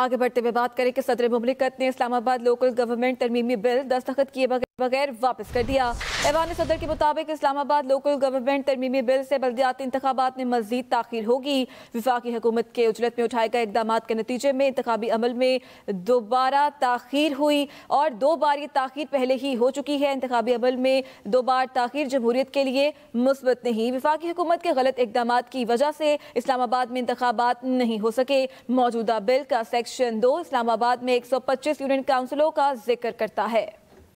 आगे बढ़ते हुए बात करें कि सदर मुमलिकत ने इस्लामाबाद लोकल गवर्नमेंट तरमीमी बिल दस्तखत किए बगैर बगैर वापस कर दिया ऐवान सदर के मुताबिक इस्लामाबाद लोकल गवर्नमेंट तरमी बिल से बल्दियाती इंतबात में मजीद ताखिर होगी विफाकी हुकूमत के उजरत में उठाए गए इकदाम के नतीजे में इंतबी अमल में दोबारा तखिर हुई और दो बार ये ताखिर पहले ही हो चुकी है इंतबी अमल में दो बार तखिर जमहूरियत के लिए मुस्बत नहीं विफाकी हुकूमत के गलत इकदाम की वजह से इस्लामाबाद में इंतबात नहीं हो सके मौजूदा बिल का सेक्शन दो इस्लामाबाद में एक सौ पच्चीस यूनियन काउंसिलों का जिक्र करता है